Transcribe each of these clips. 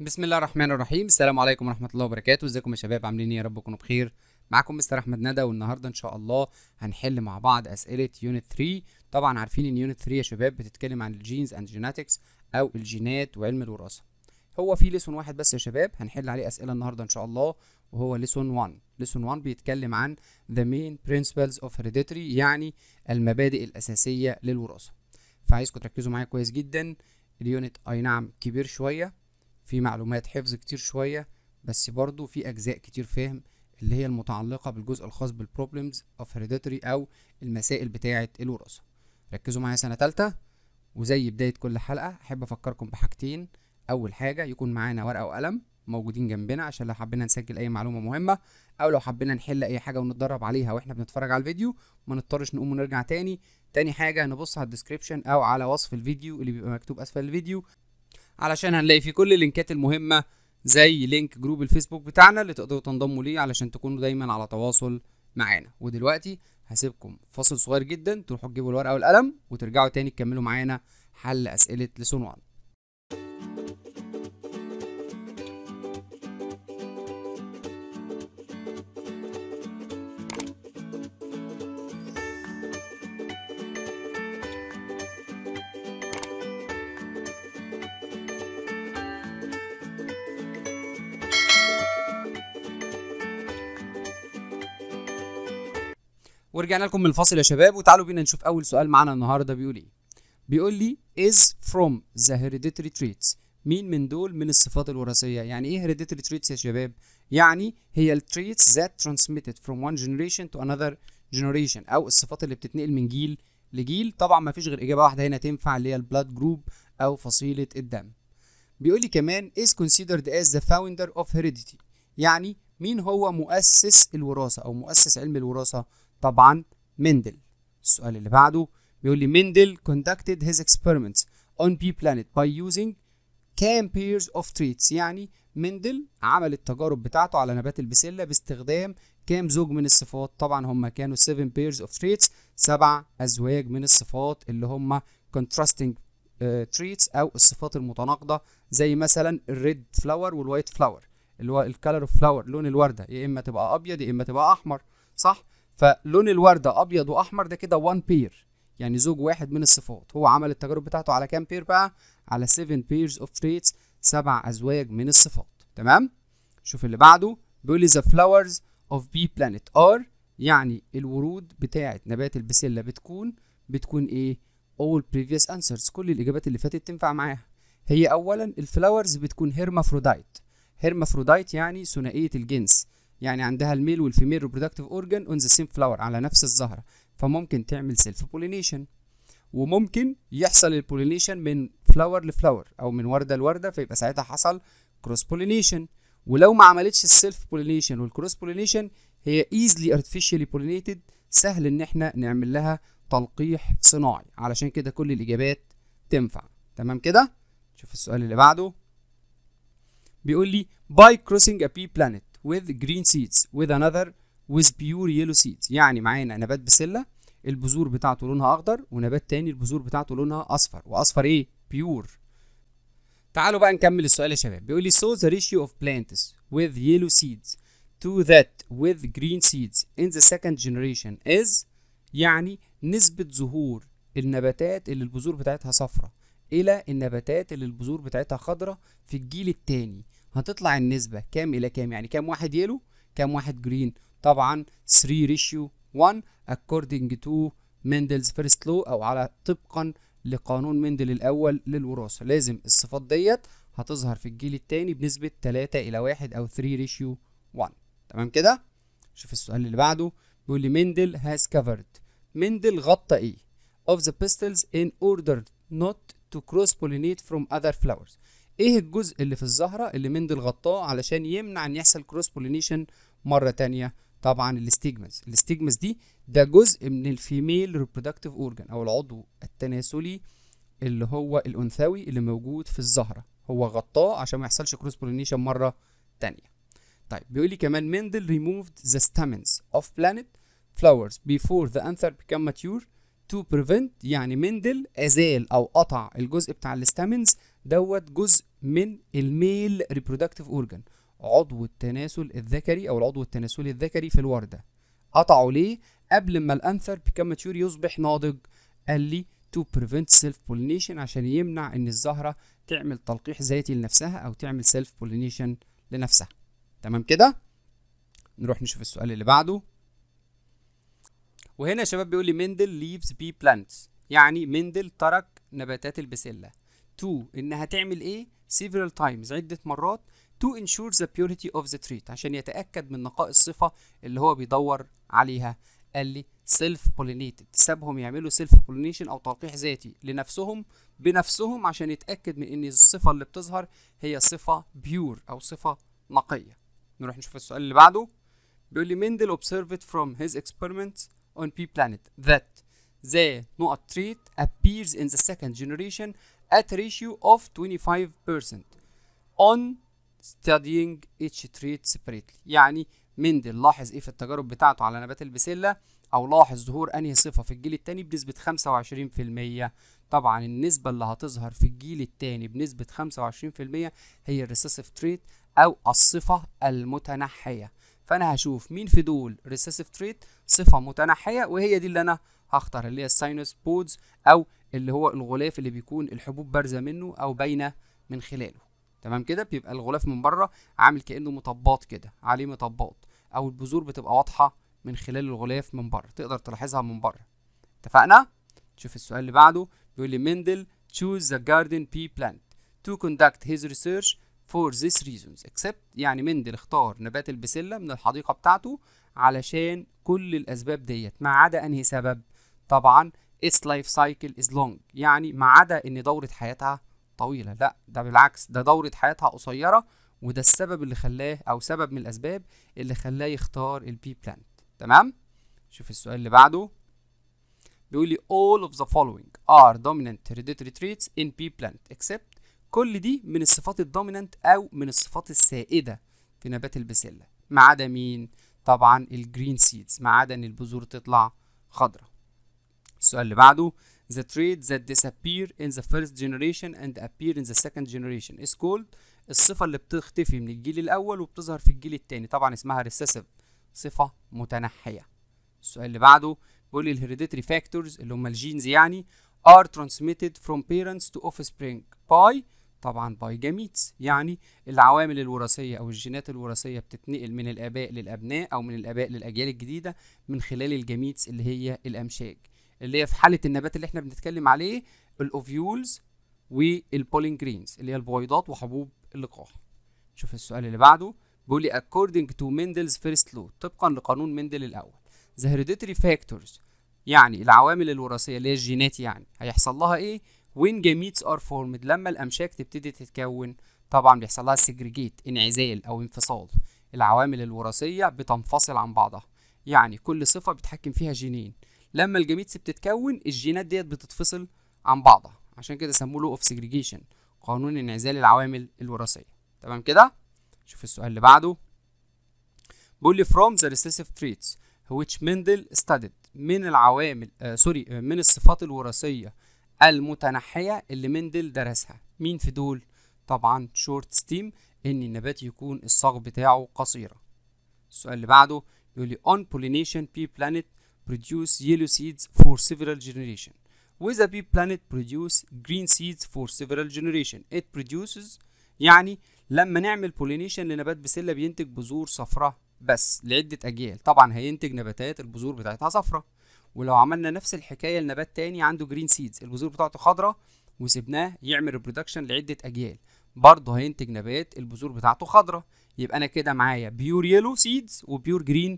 بسم الله الرحمن الرحيم السلام عليكم ورحمه الله وبركاته ازيكم يا شباب عاملين ايه يا رب تكونوا بخير معاكم مستر احمد ندى والنهارده ان شاء الله هنحل مع بعض اسئله يونت 3 طبعا عارفين ان يونت 3 يا شباب بتتكلم عن الجينز اند جيناتكس او الجينات وعلم الوراثه هو في ليسون واحد بس يا شباب هنحل عليه اسئله النهارده ان شاء الله وهو ليسون 1 ليسون 1 بيتكلم عن ذا مين برينسيبلز اوف هيريديتري يعني المبادئ الاساسيه للوراثه فعايزكم تركزوا معايا كويس جدا اليونت اي نعم كبير شويه في معلومات حفظ كتير شوية بس برضو في أجزاء كتير فهم اللي هي المتعلقة بالجزء الخاص بالبروبلمز اوف هيريديتري أو المسائل بتاعة الوراثة ركزوا معايا سنة تالتة وزي بداية كل حلقة أحب أفكركم بحاجتين أول حاجة يكون معانا ورقة وقلم موجودين جنبنا عشان لو حبينا نسجل اي معلومه مهمه او لو حبينا نحل اي حاجه ونتدرب عليها واحنا بنتفرج على الفيديو ما نضطرش نقوم ونرجع تاني تاني حاجه نبص على الديسكريبشن او على وصف الفيديو اللي بيبقى مكتوب اسفل الفيديو علشان هنلاقي فيه كل اللينكات المهمة زي لينك جروب الفيسبوك بتاعنا اللي تقدروا تنضموا ليه علشان تكونوا دايما على تواصل معانا ودلوقتي هسيبكم فاصل صغير جدا تروحوا تجيبوا الورقة والقلم وترجعوا تاني تكملوا معانا حل أسئلة لسون 1 ورجعنا لكم من الفاصل يا شباب وتعالوا بينا نشوف اول سؤال معانا النهارده بيقول ايه بيقول لي is from the hereditary traits مين من دول من الصفات الوراثيه يعني ايه hereditary traits يا شباب يعني هي التريتس that ترانسميتد from one generation to another generation او الصفات اللي بتتنقل من جيل لجيل طبعا ما فيش غير اجابه واحده هنا تنفع اللي هي البلاد جروب او فصيله الدم بيقول لي كمان is considered as the founder of heredity يعني مين هو مؤسس الوراثه او مؤسس علم الوراثه طبعا مندل السؤال اللي بعده بيقول لي مندل conducted his experiments on P planet by using كام pairs of treats يعني مندل عمل التجارب بتاعته على نبات البسلة باستخدام كام زوج من الصفات طبعا هم كانوا 7 pairs of treats سبع أزواج من الصفات اللي هم contrasting uh, treats أو الصفات المتناقضة زي مثلا الريد فلاور والوايت فلاور اللي هو الكالر اوف فلاور لون الوردة يا إما تبقى أبيض يا إما تبقى أحمر صح فلون الورده ابيض واحمر ده كده 1 بير يعني زوج واحد من الصفات هو عمل التجارب بتاعته على كام بير بقى على 7 بيرز اوف تريتس سبع ازواج من الصفات تمام شوف اللي بعده بيقول لي ذا فلاورز اوف بي بلانيت ار يعني الورود بتاعه نبات البسله بتكون بتكون ايه all previous answers كل الاجابات اللي فاتت تنفع معاها هي اولا الفلاورز بتكون هيرمافرودايت هيرمافرودايت يعني ثنائيه الجنس يعني عندها الميل والفيميل ريبرودكتيف اورجان اون ذا سيم فلاور على نفس الزهره فممكن تعمل سيلف بولينيشن وممكن يحصل البولينيشن من فلاور لفلاور او من ورده لورده فيبقى ساعتها حصل كروس بولينيشن ولو ما عملتش السيلف بولينيشن والكروس بولينيشن هي ايزلي ارتفيشالي بولينيتد سهل ان احنا نعمل لها تلقيح صناعي علشان كده كل الاجابات تنفع تمام كده شوف السؤال اللي بعده بيقول لي by crossing a pea planet with green seeds with another with pure yellow seeds يعني معانا نبات بسله البذور بتاعته لونها اخضر ونبات تاني البذور بتاعته لونها اصفر واصفر ايه بيور تعالوا بقى نكمل السؤال يا شباب بيقول لي so the ratio of plants with yellow seeds to that with green seeds in the second generation is يعني نسبة ظهور النباتات اللي البذور بتاعتها صفرة إلى النباتات اللي البذور بتاعتها خضرة في الجيل التاني هتطلع النسبة كام إلى كام يعني كام واحد يلو كام واحد جرين طبعا 3 ريشيو 1 according to مندلز فيرست لو أو على طبقا لقانون مندل الأول للوراثة لازم الصفات ديت هتظهر في الجيل التاني بنسبة 3 إلى 1 أو 3 ريشيو 1 تمام كده شوف السؤال اللي بعده بيقول لي مندل هاز كفرد مندل غطى إيه of the pistils in order not to cross pollinate from other flowers ايه الجزء اللي في الزهرة اللي مندي غطاه علشان يمنع ان يحصل كروس بولينيشن مرة تانية طبعا الاستيجمز الاستيجمز دي ده جزء من الفيميل ريبرودكتيف اورجان او العضو التناسلي اللي هو الانثوي اللي موجود في الزهرة هو غطاه عشان ما يحصلش كروس بولينيشن مرة تانية طيب بيقول لي كمان مندل ريموفد ذا ستامنز اوف بلانت فلاورز بيفور ذا انثر بيكام ماتيور تو بريفنت يعني مندل أزال أو قطع الجزء بتاع الستامنز دوت جزء من الميل ريبرودكتيف اورجان عضو التناسل الذكري او العضو التناسلي الذكري في الورده قطعوا ليه قبل ما الانثر بيكام ماتيور يصبح ناضج قال لي تو بريفنت سيلف بولينيشن عشان يمنع ان الزهره تعمل تلقيح ذاتي لنفسها او تعمل سيلف بولينيشن لنفسها تمام كده نروح نشوف السؤال اللي بعده وهنا يا شباب بيقول لي مندل ليفز بي بلانتس يعني مندل ترك نباتات البسله to انها تعمل ايه several times عده مرات to ensure the purity of the treat عشان يتاكد من نقاء الصفه اللي هو بيدور عليها قال لي سيلف بولينيتد سابهم يعملوا سيلف بولينيشن او تلقيح ذاتي لنفسهم بنفسهم عشان يتاكد من ان الصفه اللي بتظهر هي صفه بيور او صفه نقيه نروح نشوف السؤال اللي بعده بيقول لي مندل observed from his experiments on P planet that the نقط treat appears in the second generation at ratio of 25% on studying each trait separately يعني مندل لاحظ ايه في التجارب بتاعته على نبات البسلة او لاحظ ظهور انهي صفة في الجيل التاني بنسبة 25% طبعا النسبة اللي هتظهر في الجيل التاني بنسبة 25% هي الريسيسيف تريت او الصفة المتنحية فانا هشوف مين في دول ريسيسيف تريت صفة متنحية وهي دي اللي انا هختار اللي هي الساينوس بودز او اللي هو الغلاف اللي بيكون الحبوب بارزه منه او باينه من خلاله تمام كده بيبقى الغلاف من بره عامل كانه مطبات كده عليه مطبات او البذور بتبقى واضحه من خلال الغلاف من بره تقدر تلاحظها من بره اتفقنا شوف السؤال اللي بعده بيقول لي مندل choose the garden pea plant to conduct his research for these reasons except يعني مندل اختار نبات البسلة من الحديقة بتاعته علشان كل الأسباب ديت ما عدا أنهي سبب طبعا its life cycle is long يعني ما عدا ان دورة حياتها طويلة لا ده بالعكس ده دورة حياتها قصيرة وده السبب اللي خلاه او سبب من الاسباب اللي خلاه يختار البي بلانت تمام شوف السؤال اللي بعده بيقول لي all of the following are dominant hereditary traits in pea plant except كل دي من الصفات الدومينانت او من الصفات السائده في نبات البسله ما عدا مين طبعا الجرين سيدز ما عدا ان البذور تطلع خضراء السؤال اللي بعده the trait that disappear in the first generation and appear in the second generation is called الصفة اللي بتختفي من الجيل الأول وبتظهر في الجيل التاني طبعا اسمها recessive صفة متنحية السؤال اللي بعده بيقول لي الهيريديتري فاكتورز اللي هم الجينز يعني are transmitted from parents to offspring by طبعا by gametes يعني العوامل الوراثية أو الجينات الوراثية بتتنقل من الآباء للأبناء أو من الآباء للأجيال الجديدة من خلال الجاميتس اللي هي الأمشاج اللي هي في حاله النبات اللي احنا بنتكلم عليه الاوفيولز والبولين جرينز اللي هي البويضات وحبوب اللقاح شوف السؤال اللي بعده بيقول لي according to Mendel's first law طبقا لقانون مندل الاول the hereditary factors يعني العوامل الوراثيه اللي هي الجينات يعني هيحصل لها ايه when gametes are formed لما الامشاك تبتدي تتكون طبعا بيحصل لها سيجريجيت انعزال او انفصال العوامل الوراثيه بتنفصل عن بعضها يعني كل صفه بيتحكم فيها جينين لما الجميتس بتتكون الجينات ديت بتتفصل عن بعضها عشان كده سموه لو اوف سيجريجيشن قانون انعزال العوامل الوراثيه تمام كده شوف السؤال اللي بعده بيقول لي فروم ذا ريسيسيف تريتس which مندل studied من العوامل آه سوري آه من الصفات الوراثيه المتنحيه اللي مندل درسها مين في دول طبعا شورت ستيم ان النبات يكون الصاغ بتاعه قصيره السؤال اللي بعده يقول لي on pollination بي planet produce yellow seeds for several generation وإذا بي planet produce green seeds for several generations. it produces يعني لما نعمل pollination لنبات بسلة بينتج بذور صفراء بس لعدة أجيال طبعا هينتج نباتات البذور بتاعتها صفراء ولو عملنا نفس الحكاية لنبات تاني عنده green seeds البذور بتاعته خضراء وسبناه يعمل reproduction لعدة أجيال برضه هينتج نبات البذور بتاعته خضراء يبقى أنا كده معايا yellow seeds و pure green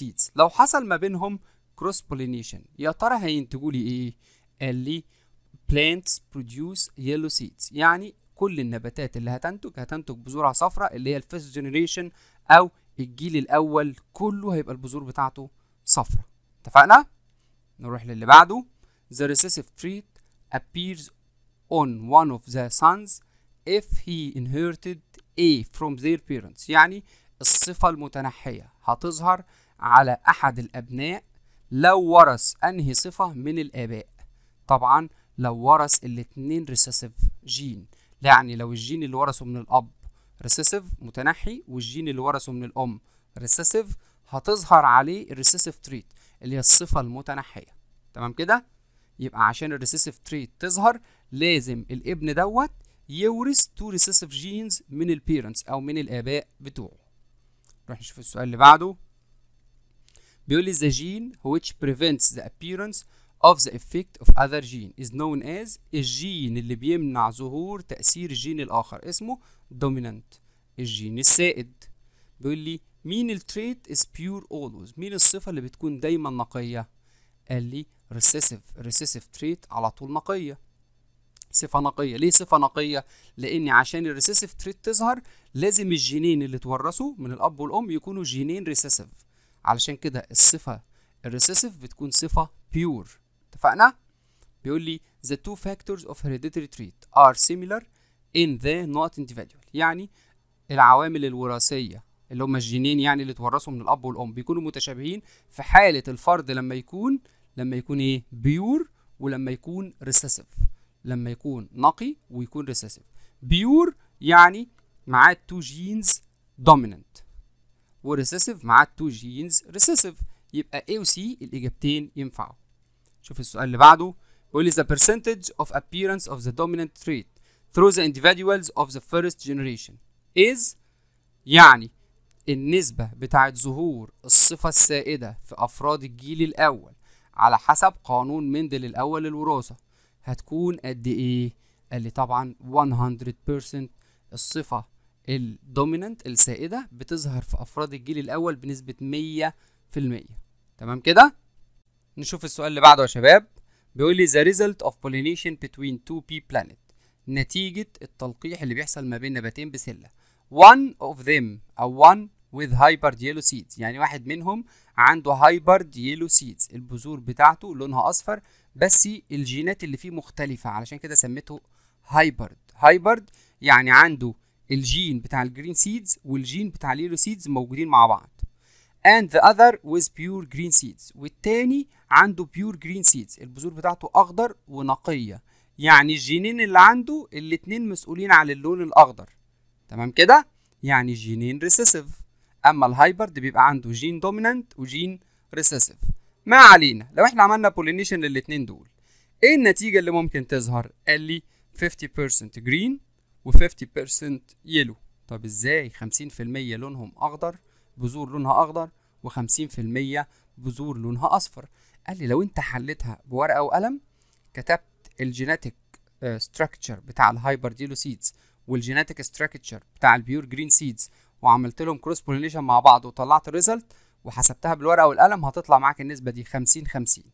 seeds. لو حصل ما بينهم كروس بولينيشن يا ترى هينتجوا لي ايه قال لي plants produce yellow seeds يعني كل النباتات اللي هتنتج هتنتج بذور صفراء اللي هي الفيرست جنريشن او الجيل الاول كله هيبقى البذور بتاعته صفراء اتفقنا نروح للي بعده the recessive trait appears on one of the sons if he inherited A from their parents يعني الصفة المتنحية هتظهر على أحد الأبناء لو ورث انهي صفه من الاباء طبعا لو ورث الاثنين ريسيسيف جين يعني لو الجين اللي ورثه من الاب ريسيسيف متنحي والجين اللي ورثه من الام ريسيسيف هتظهر عليه الريسيسيف تريت اللي هي الصفه المتنحيه تمام كده يبقى عشان الريسيسيف تريت تظهر لازم الابن دوت يورث تو ريسيسيف جينز من البيرنتس او من الاباء بتوعه نروح نشوف السؤال اللي بعده بيقول لي the gene which prevents the appearance of the effect of other gene is known as الجين اللي بيمنع ظهور تأثير الجين الآخر اسمه dominant الجين السائد بيقول لي مين التريت is pure always مين الصفة اللي بتكون دايما نقية قال لي recessive recessive trait على طول نقية صفة نقية ليه صفة نقية لأن عشان الريسيسيف تريت تظهر لازم الجينين اللي تورثوا من الأب والأم يكونوا جينين ريسيسيف علشان كده الصفة الريسيسيف بتكون صفة بيور اتفقنا؟ بيقول لي the two factors of hereditary trait are similar in the not individual يعني العوامل الوراثية اللي هم الجينين يعني اللي اتورثوا من الأب والأم بيكونوا متشابهين في حالة الفرد لما يكون لما يكون ايه بيور ولما يكون ريسيسيف لما يكون نقي ويكون ريسيسيف بيور يعني معاه تو جينز dominant وريسيسيف مع التو جينز ريسيسيف يبقى A و C الإجابتين ينفعوا شوف السؤال اللي بعده بيقول لي the percentage of appearance of the dominant trait through the individuals of the first generation is يعني النسبة بتاعة ظهور الصفة السائدة في أفراد الجيل الأول على حسب قانون مندل الأول للوراثة هتكون قد إيه؟ قال لي طبعا 100% الصفة الدوميننت السائده بتظهر في افراد الجيل الاول بنسبه 100% تمام كده نشوف السؤال اللي بعده يا شباب بيقول لي the result of pollination between two pea plant نتيجة التلقيح اللي بيحصل ما بين نباتين بسلة one of them أو one with hybrid yellow seeds يعني واحد منهم عنده hybrid yellow seeds البذور بتاعته لونها أصفر بس الجينات اللي فيه مختلفة علشان كده سميته hybrid hybrid يعني عنده الجين بتاع الجرين سيدز والجين بتاع اليلو سيدز موجودين مع بعض and the other with pure green seeds والتاني عنده pure green seeds البذور بتاعته اخضر ونقيه يعني الجينين اللي عنده الاتنين مسؤولين عن اللون الاخضر تمام كده يعني الجينين ريسيسيف اما الهايبرد بيبقى عنده جين دومينانت وجين ريسيسيف ما علينا لو احنا عملنا بولينيشن للاتنين دول ايه النتيجه اللي ممكن تظهر قال لي 50% green و50% يلو طب ازاي 50% لونهم اخضر بذور لونها اخضر و50% بذور لونها اصفر قال لي لو انت حليتها بورقه وقلم كتبت الجيناتيك ستراكشر آه، بتاع الهايبر ديلو سيدز والجيناتيك ستراكشر بتاع البيور جرين سيدز وعملت لهم كروس بولينيشن مع بعض وطلعت الريزلت وحسبتها بالورقه والقلم هتطلع معاك النسبه دي 50 50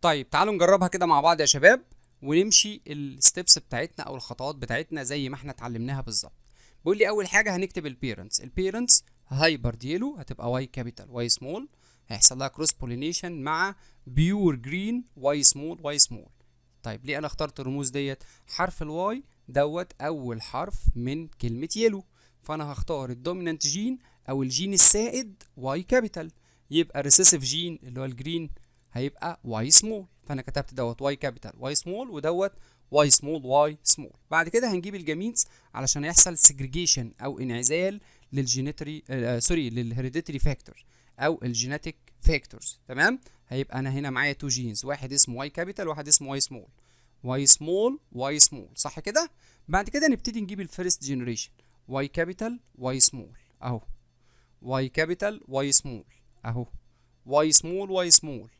طيب تعالوا نجربها كده مع بعض يا شباب ونمشي الستبس بتاعتنا او الخطوات بتاعتنا زي ما احنا اتعلمناها بالظبط بيقول لي اول حاجه هنكتب البيرنتس البيرنتس هايبر ديلو هتبقى واي كابيتال واي سمول هيحصل لها كروس بولينيشن مع بيور جرين واي سمول واي سمول طيب ليه انا اخترت الرموز ديت حرف الواي دوت اول حرف من كلمه يلو فانا هختار الدومينانت جين او الجين السائد واي كابيتال يبقى الريسيسيف جين اللي هو الجرين هيبقى واي سمول فانا كتبت دوت واي كابيتال واي سمول ودوت واي سمول واي سمول بعد كده هنجيب الجامينز علشان يحصل سيجريجيشن او انعزال للجينيتري آه سوري للهيريديتري فاكتور او الجيناتيك فاكتورز تمام هيبقى انا هنا معايا تو جينز واحد اسمه واي كابيتال واحد اسمه واي سمول واي سمول واي سمول صح كده بعد كده نبتدي نجيب الفيرست جينيريشن واي كابيتال واي سمول اهو واي كابيتال واي سمول اهو واي سمول واي سمول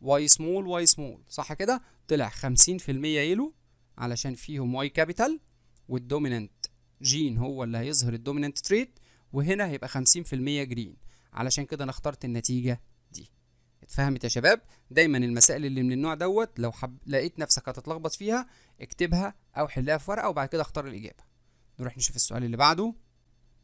واي سمول واي سمول صح كده طلع 50% يلو علشان فيهم واي كابيتال والدوميننت جين هو اللي هيظهر الدوميننت تريت وهنا هيبقى 50% جرين علشان كده انا اخترت النتيجه دي اتفهمت يا شباب دايما المسائل اللي من النوع دوت لو حب لقيت نفسك هتتلخبط فيها اكتبها او حلها في ورقه وبعد كده اختار الاجابه نروح نشوف السؤال اللي بعده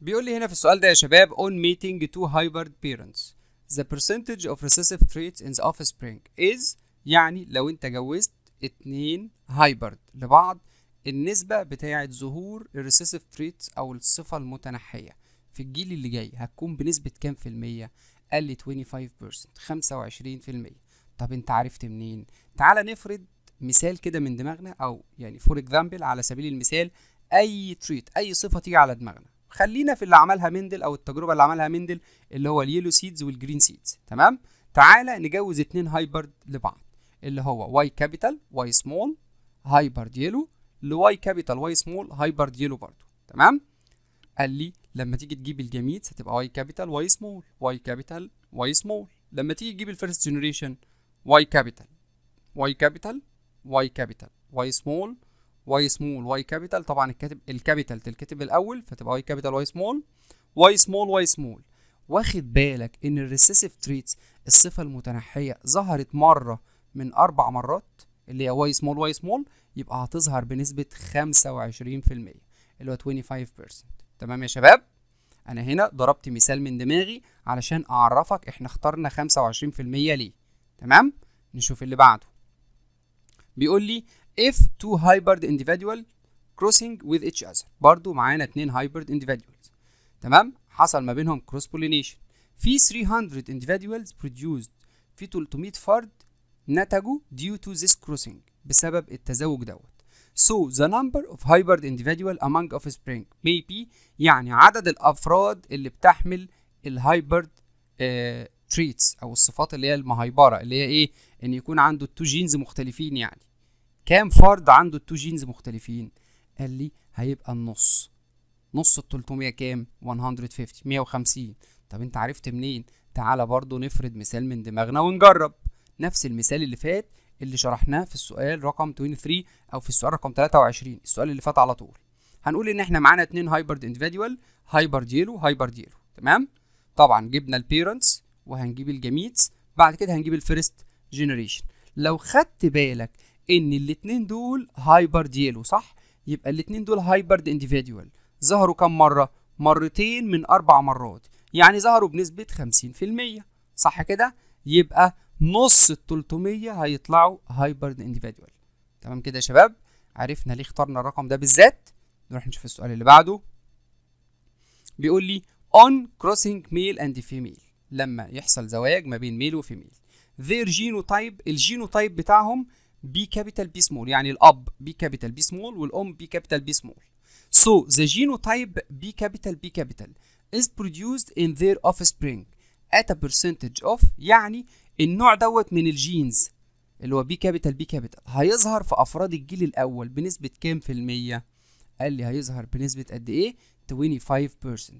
بيقول لي هنا في السؤال ده يا شباب on meeting two hybrid parents the percentage of recessive traits in the offspring is يعني لو انت جوزت اتنين هايبرد لبعض النسبة بتاعة ظهور recessive traits أو الصفة المتنحية في الجيل اللي جاي هتكون بنسبة كام في المية؟ قال لي 25% 25% في المية. طب أنت عرفت منين؟ تعالى نفرض مثال كده من دماغنا أو يعني فور اكزامبل على سبيل المثال أي تريت أي صفة تيجي على دماغنا خلينا في اللي عملها مندل او التجربه اللي عملها مندل اللي هو اليلو سيدز والجرين سيدز تمام تعالى نجوز اتنين هايبرد لبعض اللي هو واي كابيتال واي سمول هايبرد يلو لواي كابيتال واي سمول هايبرد يلو برضو تمام قال لي لما تيجي تجيب الجميد هتبقى واي كابيتال واي سمول واي كابيتال واي سمول لما تيجي تجيب الفيرست جنريشن واي كابيتال واي كابيتال واي كابيتال واي سمول واي سمول واي كابيتال طبعا الكاتب الكابيتال تتكتب الاول فتبقى واي كابيتال واي سمول واي سمول واي سمول واخد بالك ان الريسيسيف تريتس الصفه المتنحيه ظهرت مره من اربع مرات اللي هي واي سمول واي سمول يبقى هتظهر بنسبه 25% اللي هو 25% تمام يا شباب انا هنا ضربت مثال من دماغي علشان اعرفك احنا اخترنا 25% ليه تمام نشوف اللي بعده بيقول لي if two hybrid individual crossing with each other برضو معانا اتنين hybrid individuals تمام حصل ما بينهم cross pollination في 300 individuals produced في 300 فرد نتجوا due to this crossing بسبب التزاوج دوت So the number of hybrid individual among offspring may be يعني عدد الأفراد اللي بتحمل الهايبرد تريتس uh, أو الصفات اللي هي المهايبرة اللي هي إيه؟ إن يكون عنده تو جينز مختلفين يعني كام فرد عنده التو جينز مختلفين قال لي هيبقى النص نص ال 300 كام 150 150 طب انت عرفت منين تعالى برضو نفرض مثال من دماغنا ونجرب نفس المثال اللي فات اللي شرحناه في السؤال رقم 23 او في السؤال رقم 23 السؤال اللي فات على طول هنقول ان احنا معانا اتنين هايبرد اندفيدوال هايبرد يلو هايبرد يلو تمام طبعا جبنا البيرنتس وهنجيب الجميتس بعد كده هنجيب الفيرست جنريشن لو خدت بالك ان الاثنين دول هايبر ديالو صح يبقى الاثنين دول هايبرد انديفيديوال ظهروا كم مرة مرتين من اربع مرات يعني ظهروا بنسبة 50% صح كده يبقى نص ال 300 هيطلعوا هايبرد انديفيديوال تمام كده يا شباب عرفنا ليه اخترنا الرقم ده بالذات نروح نشوف السؤال اللي بعده بيقول لي on crossing male and female لما يحصل زواج ما بين ميل وفيميل their genotype الجينوتايب بتاعهم بي كابيتال بي سمول يعني الاب بي كابيتال بي سمول والام بي كابيتال بي سمول So the genotype كابيتال بي كابيتال از is produced in their offspring at a percentage of يعني النوع دوت من الجينز اللي هو بي كابيتال بي كابيتال هيظهر في أفراد الجيل الأول بنسبة كام في المية؟ قال لي هيظهر بنسبة قد إيه؟ 25%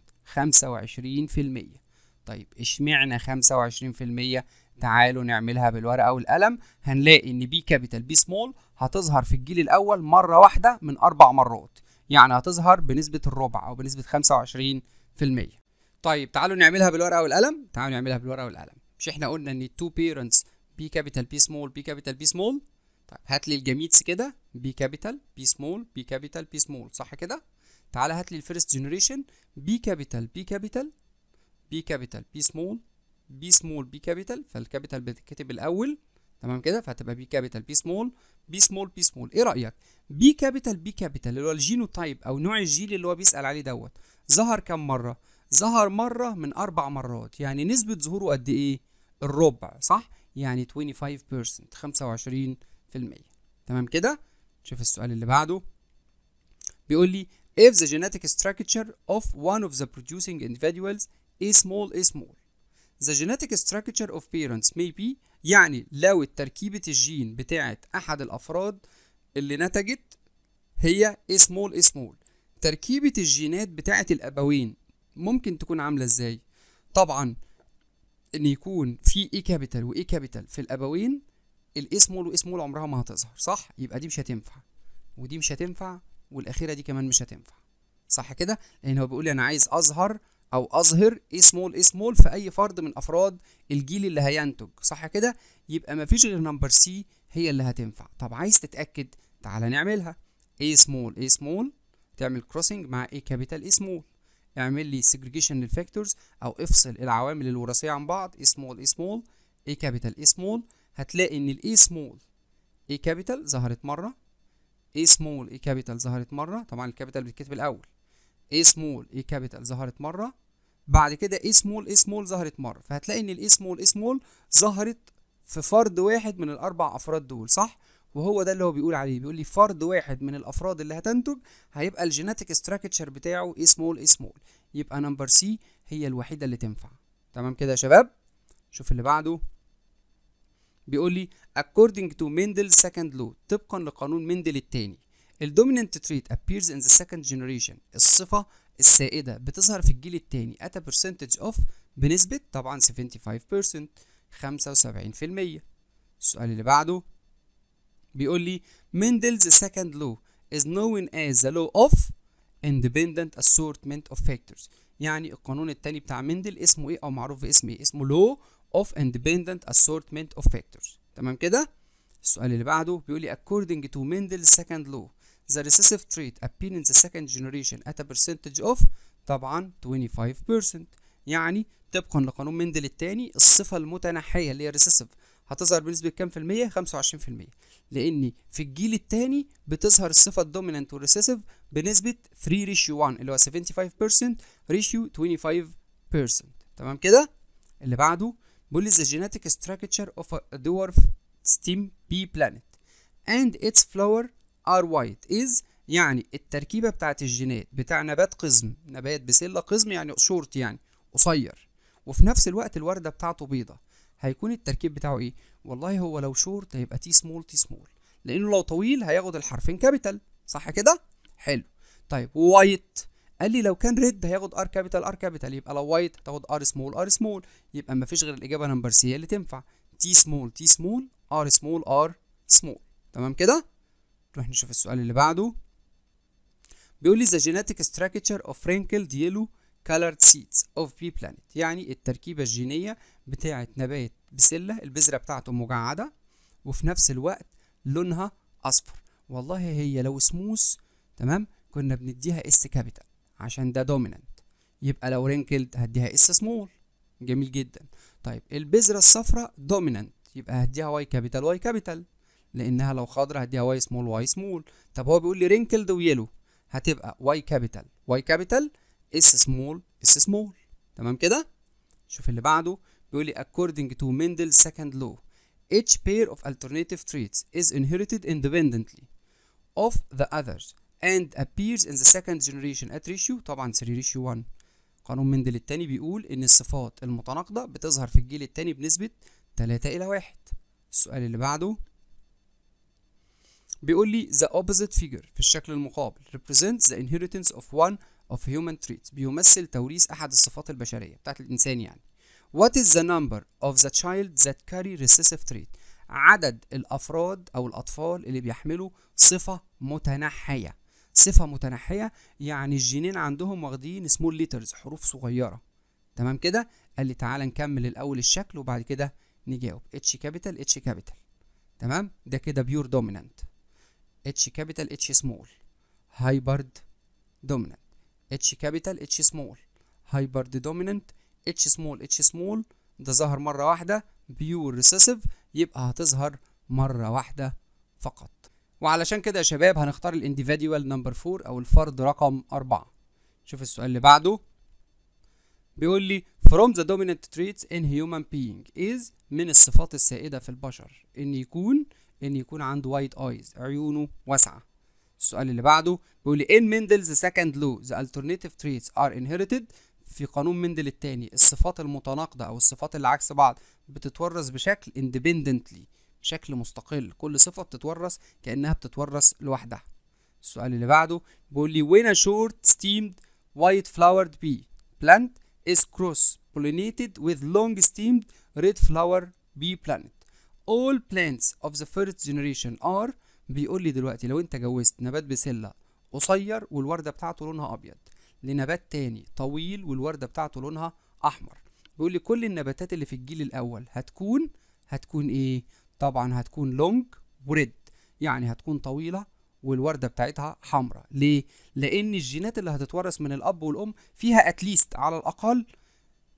25% طيب اشمعنى 25%؟ تعالوا نعملها بالورقة والقلم هنلاقي إن بي كابيتال بي سمول هتظهر في الجيل الأول مرة واحدة من أربع مرات يعني هتظهر بنسبة الربع أو بنسبة 25% طيب تعالوا نعملها بالورقة والقلم تعالوا نعملها بالورقة والقلم مش احنا قلنا ان التو بيرنتس بي كابيتال بي سمول بي كابيتال بي سمول طيب هات لي الجاميتس كده بي كابيتال بي سمول بي كابيتال بي سمول صح كده تعالى هات لي الفيرست جينيريشن بي كابيتال بي كابيتال بي كابيتال بي سمول بي سمول بي كابيتال فالكابيتال بتتكتب الاول تمام كده فهتبقى بي كابيتال بي سمول بي سمول بي سمول ايه رايك بي كابيتال بي كابيتال اللي هو الجينوتايب او نوع الجيل اللي هو بيسال عليه دوت ظهر كم مره ظهر مره من اربع مرات يعني نسبه ظهوره قد ايه الربع صح يعني 25% 25% تمام كده شوف السؤال اللي بعده بيقول لي if the genetic structure of one of the producing individuals is small is small The genetic structure of parents may be يعني لو التركيبة الجين بتاعة أحد الأفراد اللي نتجت هي small small تركيبة الجينات بتاعة الأبوين ممكن تكون عاملة إزاي؟ طبعا إن يكون في إيه كابيتال وإيه كابيتال في الأبوين الاسمول e واسمول e عمرها ما هتظهر صح؟ يبقى دي مش هتنفع ودي مش هتنفع والأخيرة دي كمان مش هتنفع صح كده؟ لأن هو بيقول لي أنا عايز أظهر او اظهر اي سمول اي سمول في اي فرد من افراد الجيل اللي هينتج صح كده يبقى مفيش غير نمبر سي هي اللي هتنفع طب عايز تتاكد تعالى نعملها اي سمول اي سمول تعمل كروسنج مع اي كابيتال اي سمول اعمل لي سيجريجيشن للفاكتورز او افصل العوامل الوراثيه عن بعض اي سمول اي سمول اي كابيتال اي سمول هتلاقي ان الاي سمول اي كابيتال ظهرت مره اي سمول اي كابيتال ظهرت مره طبعا الكابيتال بتتكتب الاول اي سمول اي كابيتال ظهرت مره بعد كده اي سمول اي سمول ظهرت مره فهتلاقي ان الاي سمول اي سمول ظهرت في فرد واحد من الاربع افراد دول صح وهو ده اللي هو بيقول عليه بيقول لي فرد واحد من الافراد اللي هتنتج هيبقى الجيناتيك استراكشر بتاعه اي سمول اي سمول يبقى نمبر سي هي الوحيده اللي تنفع تمام كده يا شباب شوف اللي بعده بيقول لي according to Mendel's second law طبقا لقانون مندل الثاني الدوميننت تريت appears in the second generation الصفة السائدة بتظهر في الجيل التاني at a percentage of بنسبة طبعا 75% 75% السؤال اللي بعده بيقول لي Mendel's second law is known as the law of independent assortment of factors يعني القانون التاني بتاع مندل اسمه ايه او معروف باسم ايه اسمه law of independent assortment of factors تمام كده السؤال اللي بعده بيقول لي according to Mendel's second law the recessive trait appear in the second generation at a percentage of طبعا 25% يعني طبقا لقانون مندل الثاني الصفة المتنحية اللي هي recessive هتظهر بنسبة كام في المية؟ 25% لأن في الجيل الثاني بتظهر الصفة الدومينانت والريسيسيف بنسبة 3 ريشيو 1 اللي هو 75% ريشيو 25% تمام كده؟ اللي بعده بيقول genetic structure of a dwarf steam pea planet and its flower ار وايت از يعني التركيبه بتاعت الجينات بتاع نبات قزم نبات بسله قزم يعني شورت يعني قصير وفي نفس الوقت الورده بتاعته بيضه هيكون التركيب بتاعه ايه والله هو لو شورت هيبقى تي سمول تي سمول لانه لو طويل هياخد الحرفين كابيتال صح كده حلو طيب وايت قال لي لو كان ريد هياخد ار كابيتال ار كابيتال يبقى لو وايت هتاخد ار سمول ار سمول يبقى ما فيش غير الاجابه نمبر سي اللي تنفع تي سمول تي سمول ار سمول ار سمول تمام كده نروح نشوف السؤال اللي بعده بيقول لي the genetic structure of wrinkled yellow colored seeds of pea plant يعني التركيبة الجينية بتاعة نبات بسلة البذرة بتاعته مجعدة وفي نفس الوقت لونها أصفر والله هي لو سموث تمام كنا بنديها اس كابيتال عشان ده dominant يبقى لو رينكلد هديها اس سمول جميل جدا طيب البذرة الصفراء dominant يبقى هديها واي كابيتال واي كابيتال لانها لو خضرة هديها واي سمول واي سمول طب هو بيقول لي رينكلد ويلو هتبقى واي كابيتال واي كابيتال اس سمول اس سمول تمام كده شوف اللي بعده بيقول لي according to Mendel's second law each pair of alternative traits is inherited independently of the others and appears in the second generation at ratio طبعا 3 ratio 1 قانون مندل التاني بيقول ان الصفات المتناقضة بتظهر في الجيل التاني بنسبة 3 الى 1 السؤال اللي بعده بيقول لي the opposite figure في الشكل المقابل represents the inheritance of one of human traits بيمثل توريث أحد الصفات البشرية بتاعت الإنسان يعني what is the number of the child that carry recessive trait عدد الأفراد أو الأطفال اللي بيحملوا صفة متنحية صفة متنحية يعني الجينين عندهم واخدين اسمه letters حروف صغيرة تمام كده قال لي تعالى نكمل الأول الشكل وبعد كده نجاوب اتش كابيتال اتش كابيتال تمام ده كده بيور دومينانت اتش كابيتال اتش سمول هايبرد دومينانت اتش كابيتال اتش سمول هايبرد دومينانت اتش سمول اتش سمول ده ظهر مرة واحدة بيور ريسيسيف يبقى هتظهر مرة واحدة فقط وعلشان كده يا شباب هنختار الانديفيديوال نمبر 4 او الفرد رقم 4 شوف السؤال اللي بعده بيقول لي from the dominant traits in human being is من الصفات السائدة في البشر ان يكون ان يكون عنده وايد ايز عيونه واسعه السؤال اللي بعده بيقول لي ان مندلز سكند لو ذا الترناتيف تريتس ار انهيرتد في قانون مندل الثاني الصفات المتناقضه او الصفات اللي عكس بعض بتتورث بشكل اندبندنتلي بشكل مستقل كل صفه بتتورث كانها بتتورث لوحدها السؤال اللي بعده بيقول لي when a short steamed white flowered bee plant is cross pollinated with long steamed red flower bee plant all plants of the first generation are بيقول لي دلوقتي لو انت جوزت نبات بسله قصير والورده بتاعته لونها ابيض لنبات تاني طويل والورده بتاعته لونها احمر بيقول لي كل النباتات اللي في الجيل الاول هتكون هتكون ايه طبعا هتكون لونج وريد يعني هتكون طويله والورده بتاعتها حمراء ليه لان الجينات اللي هتتورث من الاب والام فيها اتليست على الاقل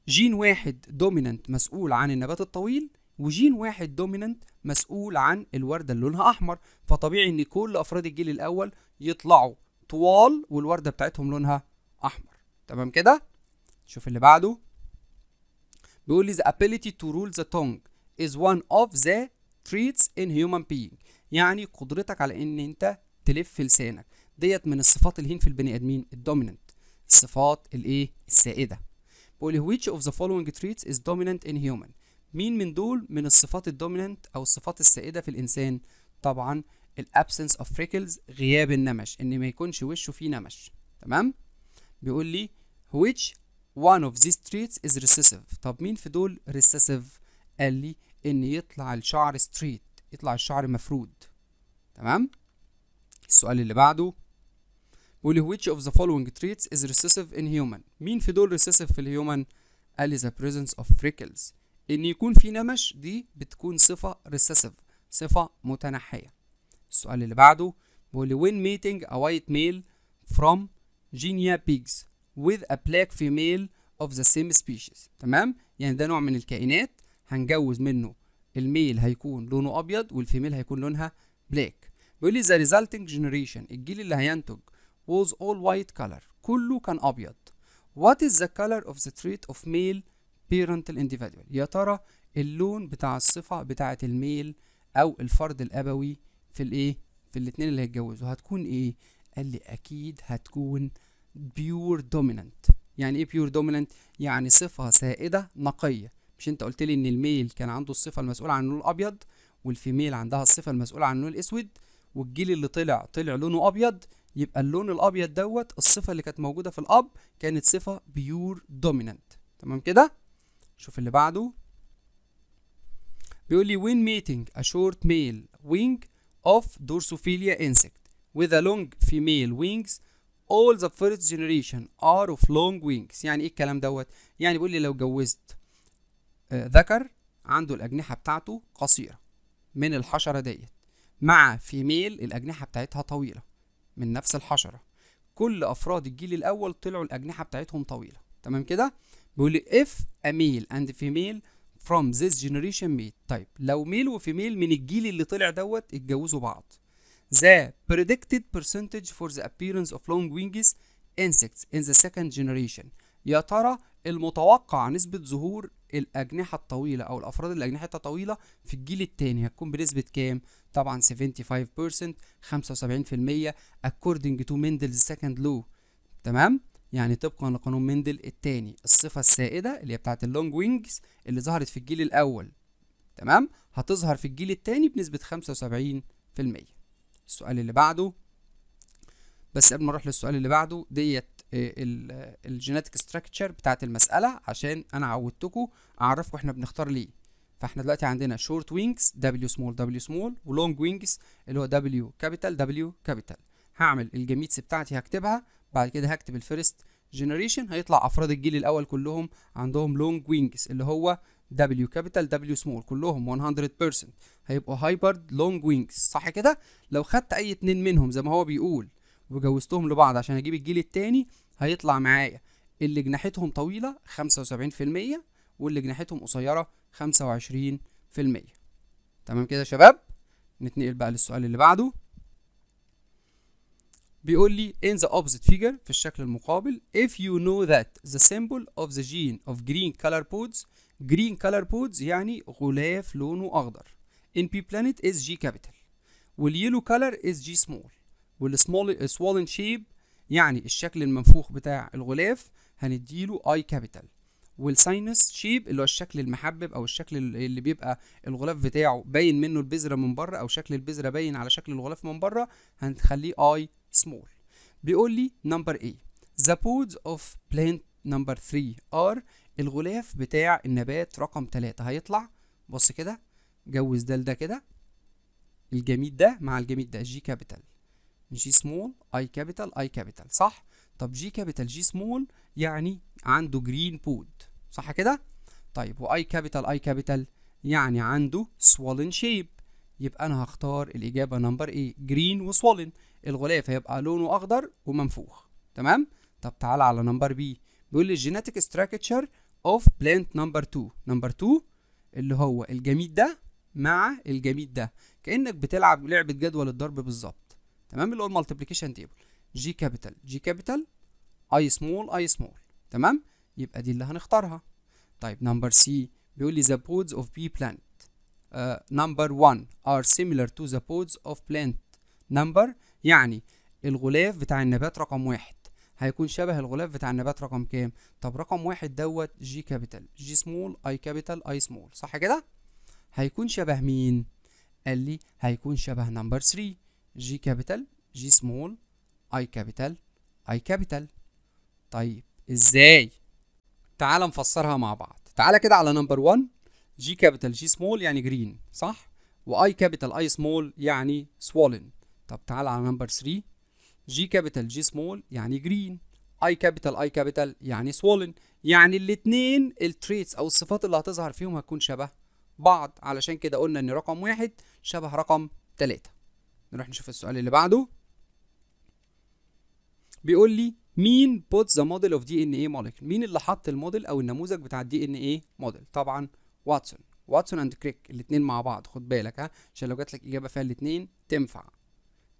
جين واحد دوميننت مسؤول عن النبات الطويل وجين واحد دوميننت مسؤول عن الورده اللي لونها احمر فطبيعي ان كل افراد الجيل الاول يطلعوا طوال والورده بتاعتهم لونها احمر تمام كده شوف اللي بعده بيقول لي the ability to rule the tongue is one of the traits in human being يعني قدرتك على ان انت تلف لسانك ديت من الصفات الهين في البني ادمين الدوميننت الصفات الايه السائده بيقول لي which of the following traits is dominant in human مين من دول من الصفات الدوميننت او الصفات السائده في الانسان طبعا الابسنس اوف فريكلز غياب النمش ان ما يكونش وشه فيه نمش تمام بيقول لي which one of these traits is recessive طب مين في دول recessive قال لي ان يطلع الشعر ستريت يطلع الشعر مفرود تمام السؤال اللي بعده بيقول لي which of the following traits is recessive in human مين في دول recessive في الهيومن قال لي the presence of freckles ان يكون في نمش دي بتكون صفه ريسيسيف صفه متنحيه السؤال اللي بعده بيقول لي when meeting a white male from genia pigs with a black female of the same species تمام يعني ده نوع من الكائنات هنجوز منه الميل هيكون لونه ابيض والفيميل هيكون لونها بلاك بيقول لي the resulting generation الجيل اللي هينتج was all white color كله كان ابيض what is the color of the trait of male بيرنتال individual يا ترى اللون بتاع الصفة بتاعة الميل أو الفرد الأبوي في الإيه؟ في الاتنين اللي هيتجوزوا هتكون إيه؟ قال لي أكيد هتكون بيور دومينانت يعني إيه بيور دومينانت؟ يعني صفة سائدة نقية مش أنت قلت لي إن الميل كان عنده الصفة المسؤولة عن اللون الأبيض والفيميل عندها الصفة المسؤولة عن اللون الأسود والجيل اللي طلع طلع لونه أبيض يبقى اللون الأبيض دوت الصفة اللي كانت موجودة في الأب كانت صفة بيور دومينانت تمام كده؟ شوف اللي بعده بيقول لي when mating a short male wing of dorsophilia insect with a long female wings all the first generation are of long wings يعني ايه الكلام دوت يعني بيقول لي لو جوزت آه، ذكر عنده الأجنحة بتاعته قصيرة من الحشرة ديت مع فيميل الأجنحة بتاعتها طويلة من نفس الحشرة كل أفراد الجيل الأول طلعوا الأجنحة بتاعتهم طويلة تمام كده بيقول لي اف a male and female from this generation mate طيب لو ميل وفيميل من الجيل اللي طلع دوت اتجوزوا بعض the predicted percentage for the appearance of long wings insects in the second generation يا ترى المتوقع نسبة ظهور الأجنحة الطويلة أو الأفراد اللي أجنحتها طويلة في الجيل التاني هتكون بنسبة كام؟ طبعا 75% 75% according to Mendel's second law تمام؟ يعني طبقا لقانون مندل الثاني الصفة السائدة اللي هي بتاعة اللونج وينجز اللي ظهرت في الجيل الأول تمام هتظهر في الجيل الثاني بنسبة 75% السؤال اللي بعده بس قبل ما اروح للسؤال اللي بعده ديت الجينيتك ستراكشر بتاعة المسألة عشان انا عودتكم اعرفكم احنا بنختار ليه فاحنا دلوقتي عندنا شورت وينجز دبليو سمول دبليو سمول ولونج وينجز اللي هو دبليو كابيتال دبليو كابيتال هعمل الجميتس بتاعتي هكتبها بعد كده هكتب الفيرست جنريشن هيطلع افراد الجيل الاول كلهم عندهم لونج وينجز اللي هو دبليو كابيتال دبليو سمول كلهم 100% هيبقوا هايبرد لونج وينجز صح كده لو خدت اي اتنين منهم زي ما هو بيقول وجوزتهم لبعض عشان اجيب الجيل التاني هيطلع معايا اللي جناحتهم طويله 75% واللي جناحتهم قصيره 25% تمام كده يا شباب نتنقل بقى للسؤال اللي بعده بيقول لي in the opposite figure في الشكل المقابل if you know that the symbol of the gene of green color pods green color pods يعني غلاف لونه أخضر in p planet is g capital واليلو color is g small والsmall swollen shape يعني الشكل المنفوخ بتاع الغلاف هنديله i capital والساينس شيب اللي هو الشكل المحبب او الشكل اللي بيبقى الغلاف بتاعه باين منه البذره من بره او شكل البذره باين على شكل الغلاف من بره هنخليه اي small بيقول لي نمبر A the pods of plant number 3 are الغلاف بتاع النبات رقم 3 هيطلع بص كده جوز ده لده كده الجميد ده مع الجميد ده جي كابيتال جي سمول اي كابيتال اي كابيتال صح طب جي كابيتال جي سمول يعني عنده جرين بود صح كده طيب واي كابيتال اي كابيتال يعني عنده swollen شيب يبقى انا هختار الاجابه نمبر ايه جرين وسوالن الغلاف هيبقى لونه اخضر ومنفوخ تمام طب تعال على نمبر بي بيقول لي الجيناتيك ستراكشر اوف بلانت نمبر 2 نمبر 2 اللي هو الجميد ده مع الجميد ده كانك بتلعب لعبه جدول الضرب بالظبط تمام اللي هو المالتيبيكيشن تيبل جي كابيتال جي كابيتال اي سمول اي سمول تمام يبقى دي اللي هنختارها طيب نمبر سي بيقول لي the pods of بي plant uh, number 1 are similar to the pods of plant number يعني الغلاف بتاع النبات رقم واحد هيكون شبه الغلاف بتاع النبات رقم كام طب رقم واحد دوت جي كابيتال جي سمول اي كابيتال اي سمول صح كده هيكون شبه مين قال لي هيكون شبه نمبر 3 جي كابيتال جي سمول اي كابيتال اي كابيتال طيب ازاي تعال نفسرها مع بعض تعال كده على نمبر 1 جي كابيتال جي سمول يعني جرين صح واي كابيتال اي سمول يعني سوالن طب تعال على نمبر 3 جي كابيتال جي سمول يعني جرين اي كابيتال اي كابيتال يعني سوولن يعني الاثنين التريتس او الصفات اللي هتظهر فيهم هتكون شبه بعض علشان كده قلنا ان رقم واحد شبه رقم ثلاثة نروح نشوف السؤال اللي بعده بيقول لي مين بوت ذا موديل اوف دي ان اي مولكيول مين اللي حط الموديل او النموذج بتاع الدي ان اي موديل طبعا واتسون واتسون اند كريك الاثنين مع بعض خد بالك ها عشان لو جات لك اجابه فيها الاثنين تنفع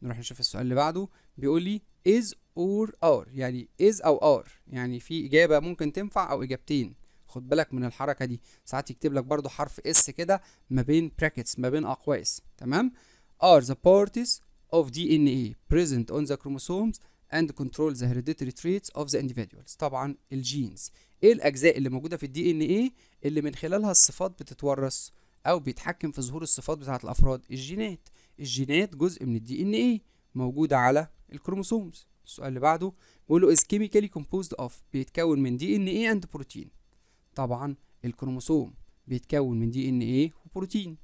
نروح نشوف السؤال اللي بعده بيقول لي is or are يعني is او are يعني في اجابه ممكن تنفع او اجابتين خد بالك من الحركه دي ساعات يكتب لك برضو حرف اس كده ما بين brackets ما بين اقواس تمام are the parties of DNA present on the chromosomes and control the hereditary traits of the individuals طبعا الجينز ايه الاجزاء اللي موجوده في الدي ان ايه اللي من خلالها الصفات بتتورث او بيتحكم في ظهور الصفات بتاعه الافراد الجينات الجينات جزء من الدي ان ايه موجودة على الكروموسومز السؤال اللي بعده بيقول له is chemically composed of بيتكون من دي ان ايه اند بروتين طبعا الكروموسوم بيتكون من دي ان ايه وبروتين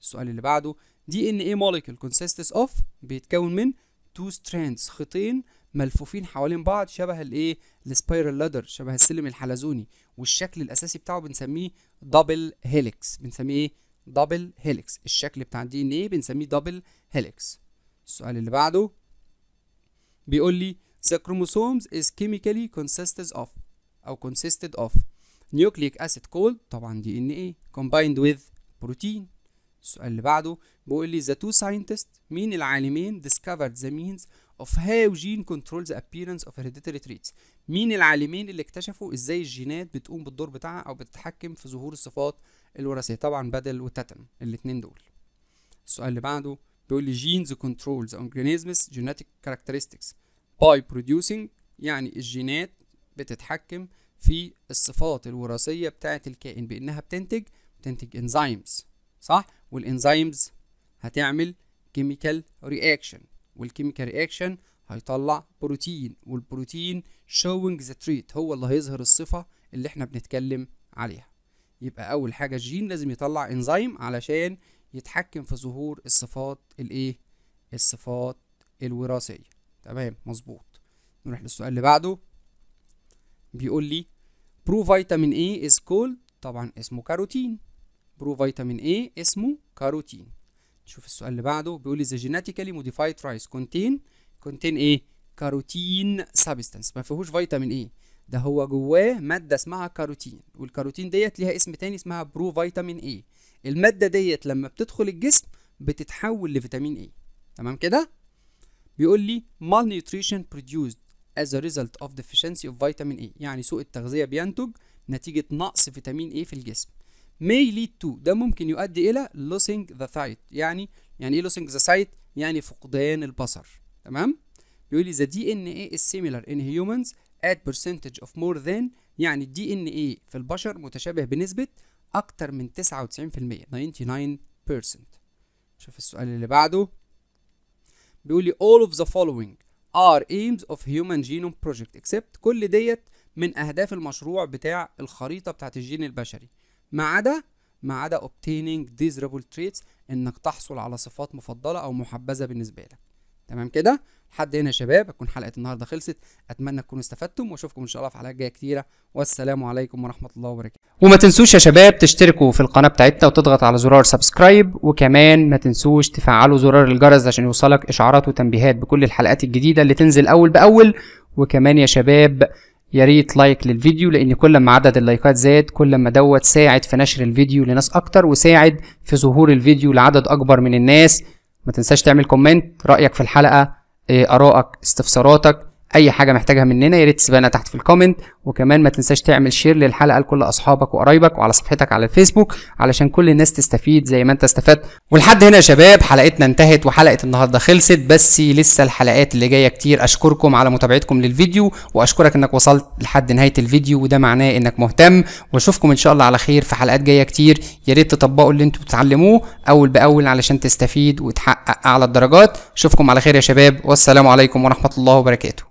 السؤال اللي بعده دي ان ايه molecule كونسيستس اوف بيتكون من تو ستراندز خيطين ملفوفين حوالين بعض شبه الايه السبايرال لادر شبه السلم الحلزوني والشكل الاساسي بتاعه بنسميه دبل هيليكس بنسميه ايه دبل هيليكس الشكل بتاع الدي ان ايه بنسميه دبل هيليكس السؤال اللي بعده بيقول لي the chromosomes is chemically consisted of او consisted of nucleic acid called طبعا دي ان ايه combined with protein السؤال اللي بعده بيقول لي the two scientists مين العالمين discovered the means of how gene controls the appearance of hereditary traits مين العالمين اللي اكتشفوا ازاي الجينات بتقوم بالدور بتاعها او بتتحكم في ظهور الصفات الوراثيه طبعا بدل وتتم الاتنين دول السؤال اللي بعده بيقول لي genes control the organism's genetic characteristics by producing يعني الجينات بتتحكم في الصفات الوراثية بتاعة الكائن بإنها بتنتج بتنتج انزيمز صح؟ والانزيمز هتعمل كيميكال رياكشن والكيميكال رياكشن هيطلع بروتين والبروتين showing the trait هو اللي هيظهر الصفة اللي احنا بنتكلم عليها يبقى اول حاجه الجين لازم يطلع انزيم علشان يتحكم في ظهور الصفات الايه الصفات الوراثيه تمام مظبوط نروح للسؤال اللي بعده بيقول لي برو فيتامين اي از كولد طبعا اسمه كاروتين برو فيتامين اي اسمه كاروتين نشوف السؤال اللي بعده بيقول لي the genetically modified rice كونتين كونتين ايه كاروتين سابستنس ما فيهوش فيتامين اي ده هو جواه ماده اسمها كاروتين والكاروتين ديت ليها اسم تاني اسمها برو فيتامين اي الماده ديت لما بتدخل الجسم بتتحول لفيتامين اي تمام كده بيقول لي malnutrition produced as a result of deficiency of فيتامين اي يعني سوء التغذية بينتج نتيجة نقص فيتامين اي في الجسم may lead to ده ممكن يؤدي إلى losing the sight يعني يعني إيه losing the sight يعني فقدان البصر تمام بيقول لي the DNA is similar in humans at percentage of more than يعني الدي ان ايه في البشر متشابه بنسبة أكتر من 99% 99% شوف السؤال اللي بعده بيقول لي all of the following are aims of human genome project except كل ديت من أهداف المشروع بتاع الخريطة بتاعت الجين البشري ما عدا ما عدا obtaining desirable traits إنك تحصل على صفات مفضلة أو محبذة بالنسبة لك تمام كده لحد هنا يا شباب اكون حلقه النهارده خلصت اتمنى تكونوا استفدتم واشوفكم ان شاء الله في حلقات جايه كتيره والسلام عليكم ورحمه الله وبركاته وما تنسوش يا شباب تشتركوا في القناه بتاعتنا وتضغط على زرار سبسكرايب وكمان ما تنسوش تفعلوا زرار الجرس عشان يوصلك اشعارات وتنبيهات بكل الحلقات الجديده اللي تنزل اول باول وكمان يا شباب يا ريت لايك للفيديو لان كل ما عدد اللايكات زاد كل ما دوت ساعد في نشر الفيديو لناس اكتر وساعد في ظهور الفيديو لعدد اكبر من الناس ما تنساش تعمل كومنت رايك في الحلقه آه، ارائك استفساراتك اي حاجه محتاجها مننا ياريت تسيبها تحت في الكومنت وكمان ما تنساش تعمل شير للحلقه لكل اصحابك وقرايبك وعلى صفحتك على الفيسبوك علشان كل الناس تستفيد زي ما انت استفدت ولحد هنا يا شباب حلقتنا انتهت وحلقه النهارده خلصت بس لسه الحلقات اللي جايه كتير اشكركم على متابعتكم للفيديو واشكرك انك وصلت لحد نهايه الفيديو وده معناه انك مهتم واشوفكم ان شاء الله على خير في حلقات جايه كتير يا ريت تطبقوا اللي انتوا بتتعلموه اول باول علشان تستفيد وتحقق اعلى الدرجات اشوفكم على خير يا شباب والسلام عليكم ورحمه الله وبركاته